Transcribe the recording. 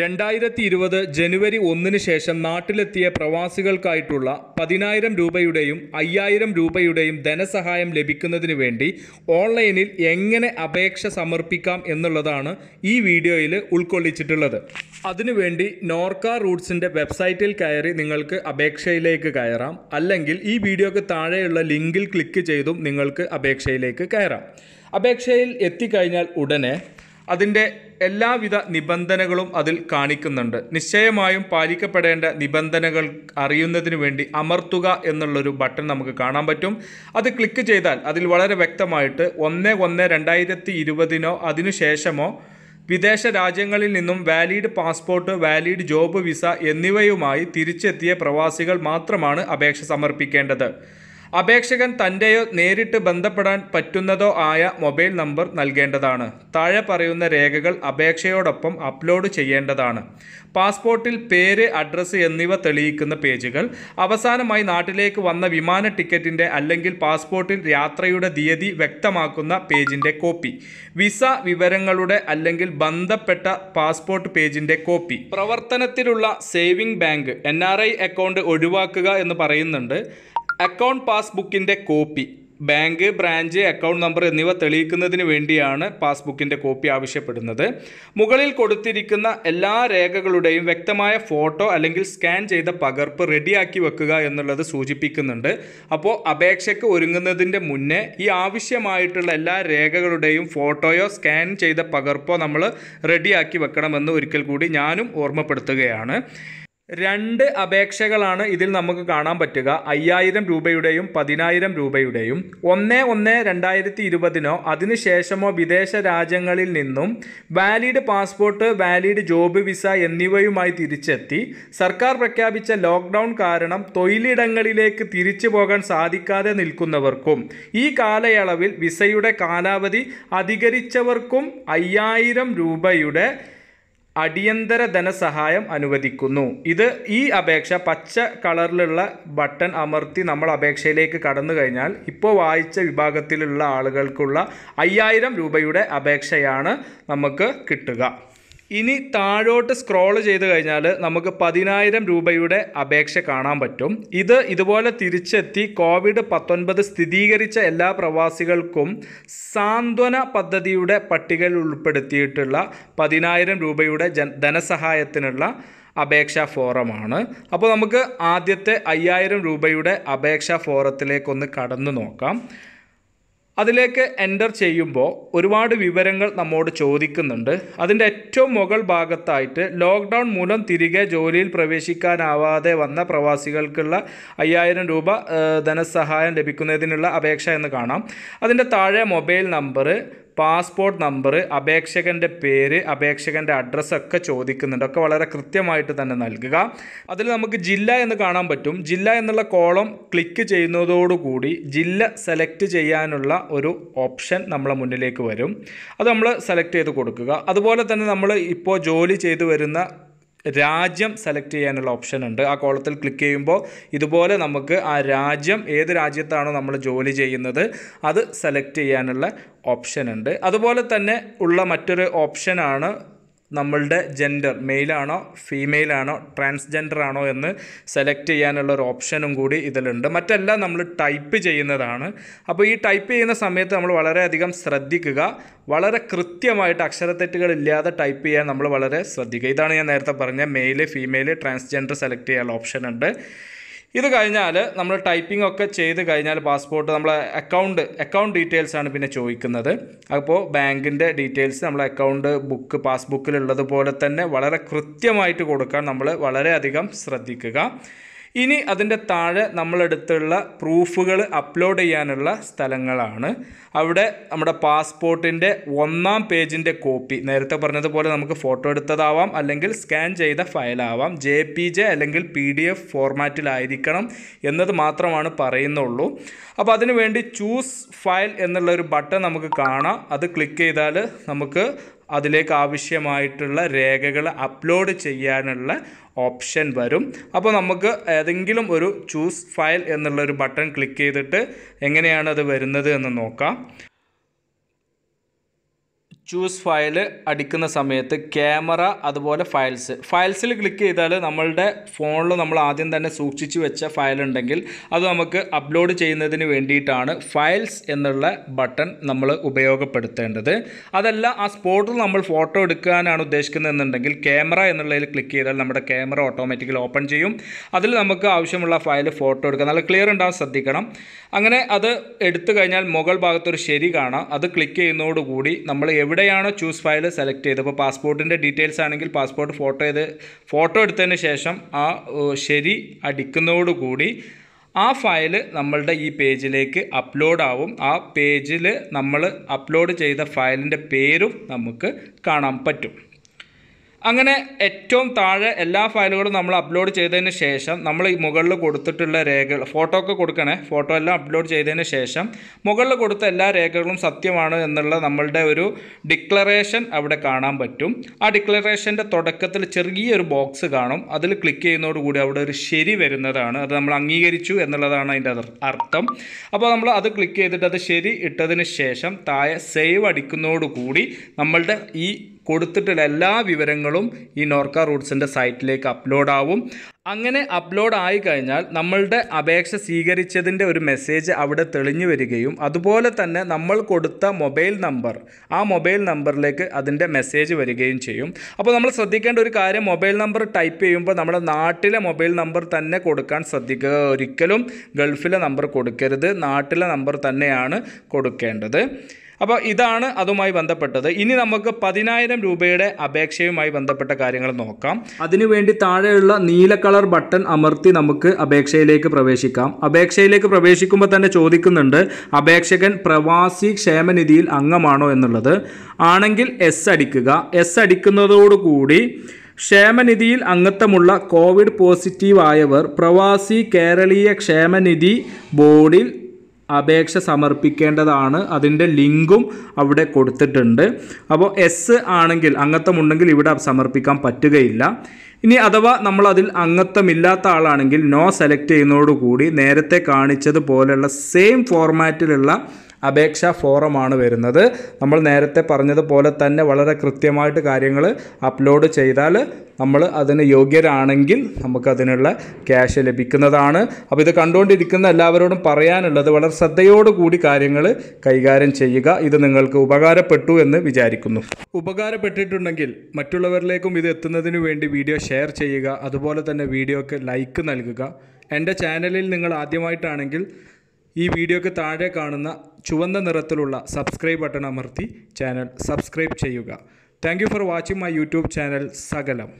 രണ്ടായിരത്തി ഇരുപത് ജനുവരി ഒന്നിന് ശേഷം നാട്ടിലെത്തിയ പ്രവാസികൾക്കായിട്ടുള്ള പതിനായിരം രൂപയുടെയും അയ്യായിരം രൂപയുടെയും ധനസഹായം ലഭിക്കുന്നതിന് വേണ്ടി ഓൺലൈനിൽ എങ്ങനെ അപേക്ഷ സമർപ്പിക്കാം എന്നുള്ളതാണ് ഈ വീഡിയോയിൽ ഉൾക്കൊള്ളിച്ചിട്ടുള്ളത് അതിനുവേണ്ടി നോർക്ക റൂട്ട്സിൻ്റെ വെബ്സൈറ്റിൽ കയറി നിങ്ങൾക്ക് അപേക്ഷയിലേക്ക് കയറാം അല്ലെങ്കിൽ ഈ വീഡിയോക്ക് താഴെയുള്ള ലിങ്കിൽ ക്ലിക്ക് ചെയ്തും നിങ്ങൾക്ക് അപേക്ഷയിലേക്ക് കയറാം അപേക്ഷയിൽ എത്തിക്കഴിഞ്ഞാൽ ഉടനെ അതിൻ്റെ എല്ലാവിധ നിബന്ധനകളും അതിൽ കാണിക്കുന്നുണ്ട് നിശ്ചയമായും പാലിക്കപ്പെടേണ്ട നിബന്ധനകൾ അറിയുന്നതിന് വേണ്ടി അമർത്തുക എന്നുള്ളൊരു ബട്ടൺ നമുക്ക് കാണാൻ പറ്റും അത് ക്ലിക്ക് ചെയ്താൽ അതിൽ വളരെ വ്യക്തമായിട്ട് ഒന്ന് ഒന്ന് രണ്ടായിരത്തി ഇരുപതിനോ അതിനുശേഷമോ വിദേശ രാജ്യങ്ങളിൽ നിന്നും valid passport valid job visa എന്നിവയുമായി തിരിച്ചെത്തിയ പ്രവാസികൾ മാത്രമാണ് അപേക്ഷ സമർപ്പിക്കേണ്ടത് അപേക്ഷകൻ തൻ്റെയോ നേരിട്ട് ബന്ധപ്പെടാൻ പറ്റുന്നതോ ആയ മൊബൈൽ നമ്പർ നൽകേണ്ടതാണ് താഴെ പറയുന്ന രേഖകൾ അപേക്ഷയോടൊപ്പം അപ്ലോഡ് ചെയ്യേണ്ടതാണ് പാസ്പോർട്ടിൽ പേര് അഡ്രസ്സ് എന്നിവ തെളിയിക്കുന്ന പേജുകൾ അവസാനമായി നാട്ടിലേക്ക് വന്ന വിമാന ടിക്കറ്റിൻ്റെ അല്ലെങ്കിൽ പാസ്പോർട്ടിൽ യാത്രയുടെ തീയതി വ്യക്തമാക്കുന്ന പേജിൻ്റെ കോപ്പി വിസ വിവരങ്ങളുടെ അല്ലെങ്കിൽ ബന്ധപ്പെട്ട പാസ്പോർട്ട് പേജിൻ്റെ കോപ്പി പ്രവർത്തനത്തിലുള്ള സേവിംഗ് ബാങ്ക് എൻ അക്കൗണ്ട് ഒഴിവാക്കുക എന്ന് പറയുന്നുണ്ട് അക്കൗണ്ട് പാസ്ബുക്കിൻ്റെ copy bank branch account number എന്നിവ തെളിയിക്കുന്നതിന് വേണ്ടിയാണ് പാസ്ബുക്കിൻ്റെ കോപ്പി ആവശ്യപ്പെടുന്നത് മുകളിൽ കൊടുത്തിരിക്കുന്ന എല്ലാ രേഖകളുടെയും വ്യക്തമായ ഫോട്ടോ അല്ലെങ്കിൽ സ്കാൻ ചെയ്ത പകർപ്പ് റെഡിയാക്കി വെക്കുക എന്നുള്ളത് സൂചിപ്പിക്കുന്നുണ്ട് അപ്പോൾ അപേക്ഷയ്ക്ക് ഒരുങ്ങുന്നതിൻ്റെ മുന്നേ ഈ ആവശ്യമായിട്ടുള്ള എല്ലാ രേഖകളുടെയും ഫോട്ടോയോ സ്കാൻ ചെയ്ത പകർപ്പോ നമ്മൾ റെഡിയാക്കി വെക്കണമെന്ന് ഒരിക്കൽ കൂടി ഞാനും ഓർമ്മപ്പെടുത്തുകയാണ് രണ്ട് അപേക്ഷകളാണ് ഇതിൽ നമുക്ക് കാണാൻ പറ്റുക അയ്യായിരം രൂപയുടെയും പതിനായിരം രൂപയുടെയും ഒന്ന് ഒന്ന് രണ്ടായിരത്തി ഇരുപതിനോ അതിനുശേഷമോ വിദേശ രാജ്യങ്ങളിൽ നിന്നും valid passport valid job visa എന്നിവയുമായി തിരിച്ചെത്തി സർക്കാർ പ്രഖ്യാപിച്ച ലോക്ക്ഡൗൺ കാരണം തൊഴിലിടങ്ങളിലേക്ക് തിരിച്ചു പോകാൻ സാധിക്കാതെ നിൽക്കുന്നവർക്കും ഈ കാലയളവിൽ വിസയുടെ കാലാവധി അധികരിച്ചവർക്കും അയ്യായിരം രൂപയുടെ അടിയന്തര ധനസഹായം അനുവദിക്കുന്നു ഇത് ഈ അപേക്ഷ പച്ച കളറിലുള്ള ബട്ടൺ അമർത്തി നമ്മൾ അപേക്ഷയിലേക്ക് കടന്നു കഴിഞ്ഞാൽ ഇപ്പോൾ വായിച്ച വിഭാഗത്തിലുള്ള ആളുകൾക്കുള്ള അയ്യായിരം രൂപയുടെ അപേക്ഷയാണ് നമുക്ക് കിട്ടുക ഇനി താഴോട്ട് സ്ക്രോൾ ചെയ്ത് കഴിഞ്ഞാൽ നമുക്ക് പതിനായിരം രൂപയുടെ അപേക്ഷ കാണാൻ പറ്റും ഇത് ഇതുപോലെ തിരിച്ചെത്തി കോവിഡ് പത്തൊൻപത് സ്ഥിരീകരിച്ച എല്ലാ പ്രവാസികൾക്കും സാന്ത്വന പദ്ധതിയുടെ പട്ടികയിൽ ഉൾപ്പെടുത്തിയിട്ടുള്ള പതിനായിരം രൂപയുടെ ധനസഹായത്തിനുള്ള അപേക്ഷാ ഫോറമാണ് അപ്പോൾ നമുക്ക് ആദ്യത്തെ അയ്യായിരം രൂപയുടെ അപേക്ഷാ ഫോറത്തിലേക്കൊന്ന് കടന്നു നോക്കാം അതിലേക്ക് എൻ്റർ ചെയ്യുമ്പോൾ ഒരുപാട് വിവരങ്ങൾ നമ്മോട് ചോദിക്കുന്നുണ്ട് അതിൻ്റെ ഏറ്റവും മുകൾ ഭാഗത്തായിട്ട് ലോക്ക്ഡൗൺ മൂലം തിരികെ ജോലിയിൽ പ്രവേശിക്കാനാവാതെ വന്ന പ്രവാസികൾക്കുള്ള അയ്യായിരം രൂപ ധനസഹായം ലഭിക്കുന്നതിനുള്ള അപേക്ഷ എന്ന് കാണാം അതിൻ്റെ താഴെ മൊബൈൽ നമ്പർ പാസ്പോർട്ട് നമ്പർ അപേക്ഷകൻ്റെ പേര് അപേക്ഷകൻ്റെ അഡ്രസ്സൊക്കെ ചോദിക്കുന്നുണ്ട് ഒക്കെ വളരെ കൃത്യമായിട്ട് തന്നെ നൽകുക അതിൽ നമുക്ക് ജില്ല എന്ന് കാണാൻ പറ്റും ജില്ല എന്നുള്ള കോളം ക്ലിക്ക് ചെയ്യുന്നതോടുകൂടി ജില്ല സെലക്ട് ചെയ്യാനുള്ള ഒരു ഓപ്ഷൻ നമ്മളെ മുന്നിലേക്ക് വരും അത് നമ്മൾ സെലക്ട് ചെയ്ത് കൊടുക്കുക അതുപോലെ തന്നെ നമ്മൾ ഇപ്പോൾ ജോലി ചെയ്തു വരുന്ന രാജ്യം സെലക്ട് ചെയ്യാനുള്ള ഓപ്ഷൻ ഉണ്ട് ആ കോളത്തിൽ ക്ലിക്ക് ചെയ്യുമ്പോൾ ഇതുപോലെ നമുക്ക് ആ രാജ്യം ഏത് രാജ്യത്താണോ നമ്മൾ ജോലി ചെയ്യുന്നത് അത് സെലക്ട് ചെയ്യാനുള്ള ഓപ്ഷൻ ഉണ്ട് അതുപോലെ തന്നെ ഉള്ള മറ്റൊരു ഓപ്ഷനാണ് നമ്മളുടെ ജെൻഡർ മെയിലാണോ ഫീമെയിലാണോ ട്രാൻസ്ജെൻഡർ ആണോ എന്ന് സെലക്ട് ചെയ്യാനുള്ള ഒരു ഓപ്ഷനും കൂടി ഇതിലുണ്ട് മറ്റെല്ലാം നമ്മൾ ടൈപ്പ് ചെയ്യുന്നതാണ് അപ്പോൾ ഈ ടൈപ്പ് ചെയ്യുന്ന സമയത്ത് നമ്മൾ വളരെയധികം ശ്രദ്ധിക്കുക വളരെ കൃത്യമായിട്ട് അക്ഷരത്തെറ്റുകളില്ലാതെ ടൈപ്പ് ചെയ്യാൻ നമ്മൾ വളരെ ശ്രദ്ധിക്കുക ഇതാണ് ഞാൻ നേരത്തെ പറഞ്ഞ മെയിൽ ഫീമെയിൽ ട്രാൻസ്ജെൻഡർ സെലക്ട് ചെയ്യാനുള്ള ഓപ്ഷൻ ഉണ്ട് ഇത് കഴിഞ്ഞാൽ നമ്മൾ ടൈപ്പിംഗ് ഒക്കെ ചെയ്ത് കഴിഞ്ഞാൽ പാസ്പോർട്ട് നമ്മൾ അക്കൗണ്ട് അക്കൗണ്ട് ഡീറ്റെയിൽസ് ആണ് പിന്നെ ചോദിക്കുന്നത് അപ്പോൾ ബാങ്കിൻ്റെ ഡീറ്റെയിൽസ് നമ്മൾ അക്കൗണ്ട് ബുക്ക് പാസ്ബുക്കിലുള്ളതുപോലെ തന്നെ വളരെ കൃത്യമായിട്ട് കൊടുക്കാൻ നമ്മൾ വളരെയധികം ശ്രദ്ധിക്കുക ഇനി അതിൻ്റെ താഴെ നമ്മളെടുത്തുള്ള പ്രൂഫുകൾ അപ്ലോഡ് ചെയ്യാനുള്ള സ്ഥലങ്ങളാണ് അവിടെ നമ്മുടെ പാസ്പോർട്ടിൻ്റെ ഒന്നാം പേജിൻ്റെ കോപ്പി നേരത്തെ പറഞ്ഞതുപോലെ നമുക്ക് ഫോട്ടോ എടുത്തതാവാം അല്ലെങ്കിൽ സ്കാൻ ചെയ്ത ഫയലാവാം ജെ പി ജെ അല്ലെങ്കിൽ പി ഡി എഫ് ഫോർമാറ്റിലായിരിക്കണം എന്നത് മാത്രമാണ് പറയുന്നുള്ളൂ അപ്പോൾ അതിനുവേണ്ടി ചൂസ് ഫയൽ എന്നുള്ള ഒരു ബട്ടൺ നമുക്ക് കാണാം അത് ക്ലിക്ക് ചെയ്താൽ നമുക്ക് അതിലേക്ക് ആവശ്യമായിട്ടുള്ള രേഖകൾ അപ്ലോഡ് ചെയ്യാനുള്ള ഓപ്ഷൻ വരും അപ്പോൾ നമുക്ക് ഏതെങ്കിലും ഒരു ചൂസ് ഫയൽ എന്നുള്ളൊരു ബട്ടൺ ക്ലിക്ക് ചെയ്തിട്ട് എങ്ങനെയാണ് അത് വരുന്നത് എന്ന് നോക്കാം ചൂസ് ഫയൽ അടിക്കുന്ന സമയത്ത് ക്യാമറ അതുപോലെ ഫയൽസ് ഫയൽസിൽ ക്ലിക്ക് ചെയ്താൽ നമ്മളുടെ ഫോണിൽ നമ്മൾ ആദ്യം തന്നെ സൂക്ഷിച്ചു വെച്ച ഫയൽ ഉണ്ടെങ്കിൽ അത് നമുക്ക് അപ്ലോഡ് ചെയ്യുന്നതിന് വേണ്ടിയിട്ടാണ് ഫയൽസ് എന്നുള്ള ബട്ടൺ നമ്മൾ ഉപയോഗപ്പെടുത്തേണ്ടത് അതല്ല ആ സ്പോട്ടിൽ നമ്മൾ ഫോട്ടോ എടുക്കാനാണ് ഉദ്ദേശിക്കുന്നതെന്നുണ്ടെങ്കിൽ ക്യാമറ എന്നുള്ളതിൽ ക്ലിക്ക് ചെയ്താൽ നമ്മുടെ ക്യാമറ ഓട്ടോമാറ്റിക്കലി ഓപ്പൺ ചെയ്യും അതിൽ നമുക്ക് ആവശ്യമുള്ള ഫയൽ ഫോട്ടോ എടുക്കാം നല്ല ക്ലിയർ ഉണ്ടാകാൻ ശ്രദ്ധിക്കണം അങ്ങനെ അത് എടുത്തു കഴിഞ്ഞാൽ മുകൾ ഭാഗത്തൊരു ശരി കാണാം അത് ക്ലിക്ക് ചെയ്യുന്നതോടുകൂടി നമ്മൾ എവിടെ എവിടെയാണോ ചൂസ് ഫയൽ സെലക്ട് ചെയ്ത് അപ്പോൾ പാസ്പോർട്ടിൻ്റെ ഡീറ്റെയിൽസ് ആണെങ്കിൽ പാസ്പോർട്ട് ഫോട്ടോ ചെയ്ത് ഫോട്ടോ എടുത്തതിന് ശേഷം ആ ശരി അടിക്കുന്നതോടുകൂടി ആ ഫയൽ നമ്മളുടെ ഈ പേജിലേക്ക് അപ്ലോഡ് ആവും ആ പേജിൽ നമ്മൾ അപ്ലോഡ് ചെയ്ത ഫയലിൻ്റെ പേരും നമുക്ക് കാണാൻ പറ്റും അങ്ങനെ ഏറ്റവും താഴെ എല്ലാ ഫയലുകളും നമ്മൾ അപ്ലോഡ് ചെയ്തതിന് ശേഷം നമ്മൾ ഈ മുകളിൽ കൊടുത്തിട്ടുള്ള രേഖകൾ ഫോട്ടോ ഒക്കെ കൊടുക്കണേ ഫോട്ടോ എല്ലാം അപ്ലോഡ് ചെയ്തതിന് ശേഷം മുകളിൽ കൊടുത്ത എല്ലാ രേഖകളും സത്യമാണ് എന്നുള്ള നമ്മളുടെ ഒരു ഡിക്ലറേഷൻ അവിടെ കാണാൻ പറ്റും ആ ഡിക്ലറേഷൻ്റെ തുടക്കത്തിൽ ചെറിയൊരു ബോക്സ് കാണും അതിൽ ക്ലിക്ക് ചെയ്യുന്നതോടുകൂടി അവിടെ ഒരു ശരി വരുന്നതാണ് അത് നമ്മൾ അംഗീകരിച്ചു എന്നുള്ളതാണ് അതിൻ്റെ അർത്ഥം അപ്പോൾ നമ്മൾ അത് ക്ലിക്ക് ചെയ്തിട്ട് അത് ശരി ഇട്ടതിന് ശേഷം താഴെ സേവ് അടിക്കുന്നതോടുകൂടി നമ്മളുടെ ഈ കൊടുത്തിട്ടുള്ള എല്ലാ വിവരങ്ങളും ഈ നോർക്ക റൂട്ട്സിൻ്റെ സൈറ്റിലേക്ക് അപ്ലോഡ് ആവും അങ്ങനെ അപ്ലോഡ് ആയി കഴിഞ്ഞാൽ നമ്മളുടെ അപേക്ഷ സ്വീകരിച്ചതിൻ്റെ ഒരു മെസ്സേജ് അവിടെ തെളിഞ്ഞു വരികയും അതുപോലെ തന്നെ നമ്മൾ കൊടുത്ത മൊബൈൽ നമ്പർ ആ മൊബൈൽ നമ്പറിലേക്ക് അതിൻ്റെ മെസ്സേജ് വരികയും ചെയ്യും അപ്പോൾ നമ്മൾ ശ്രദ്ധിക്കേണ്ട ഒരു കാര്യം മൊബൈൽ നമ്പർ ടൈപ്പ് ചെയ്യുമ്പോൾ നമ്മുടെ നാട്ടിലെ മൊബൈൽ നമ്പർ തന്നെ കൊടുക്കാൻ ശ്രദ്ധിക്കുക ഒരിക്കലും ഗൾഫിലെ നമ്പർ കൊടുക്കരുത് നാട്ടിലെ നമ്പർ തന്നെയാണ് കൊടുക്കേണ്ടത് അപ്പോൾ ഇതാണ് അതുമായി ബന്ധപ്പെട്ടത് ഇനി നമുക്ക് പതിനായിരം രൂപയുടെ അപേക്ഷയുമായി ബന്ധപ്പെട്ട കാര്യങ്ങൾ നോക്കാം അതിനുവേണ്ടി താഴെയുള്ള നീല കളർ ബട്ടൺ അമർത്തി നമുക്ക് അപേക്ഷയിലേക്ക് പ്രവേശിക്കാം അപേക്ഷയിലേക്ക് പ്രവേശിക്കുമ്പോൾ തന്നെ ചോദിക്കുന്നുണ്ട് അപേക്ഷകൻ പ്രവാസി ക്ഷേമനിധിയിൽ അംഗമാണോ എന്നുള്ളത് ആണെങ്കിൽ എസ് അടിക്കുക എസ് അടിക്കുന്നതോടുകൂടി ക്ഷേമനിധിയിൽ അംഗത്വമുള്ള കോവിഡ് പോസിറ്റീവ് ആയവർ പ്രവാസി കേരളീയ ക്ഷേമനിധി ബോർഡിൽ അപേക്ഷ സമർപ്പിക്കേണ്ടതാണ് അതിൻ്റെ ലിങ്കും അവിടെ കൊടുത്തിട്ടുണ്ട് അപ്പോൾ എസ് ആണെങ്കിൽ അംഗത്വമുണ്ടെങ്കിൽ ഇവിടെ സമർപ്പിക്കാൻ പറ്റുകയില്ല ഇനി അഥവാ നമ്മൾ അതിൽ അംഗത്വമില്ലാത്ത ആളാണെങ്കിൽ നോ സെലക്ട് ചെയ്യുന്നതോടുകൂടി നേരത്തെ കാണിച്ചതുപോലെയുള്ള സെയിം ഫോർമാറ്റിലുള്ള അപേക്ഷാ ഫോറമാണ് വരുന്നത് നമ്മൾ നേരത്തെ പറഞ്ഞതുപോലെ തന്നെ വളരെ കൃത്യമായിട്ട് കാര്യങ്ങൾ അപ്ലോഡ് ചെയ്താൽ നമ്മൾ അതിന് യോഗ്യരാണെങ്കിൽ നമുക്കതിനുള്ള ക്യാഷ് ലഭിക്കുന്നതാണ് അപ്പോൾ ഇത് കണ്ടുകൊണ്ടിരിക്കുന്ന എല്ലാവരോടും പറയാനുള്ളത് വളരെ ശ്രദ്ധയോടുകൂടി കാര്യങ്ങൾ കൈകാര്യം ചെയ്യുക ഇത് നിങ്ങൾക്ക് ഉപകാരപ്പെട്ടു എന്ന് വിചാരിക്കുന്നു ഉപകാരപ്പെട്ടിട്ടുണ്ടെങ്കിൽ മറ്റുള്ളവരിലേക്കും ഇത് എത്തുന്നതിന് വേണ്ടി വീഡിയോ ഷെയർ ചെയ്യുക അതുപോലെ തന്നെ വീഡിയോക്ക് ലൈക്ക് നൽകുക എൻ്റെ ചാനലിൽ നിങ്ങൾ ആദ്യമായിട്ടാണെങ്കിൽ ഈ വീഡിയോയ്ക്ക് താഴെ കാണുന്ന ചുവന്ന നിറത്തിലുള്ള സബ്സ്ക്രൈബ് ബട്ടൺ അമർത്തി ചാനൽ സബ്സ്ക്രൈബ് ചെയ്യുക thank for watching my YouTube channel സകലം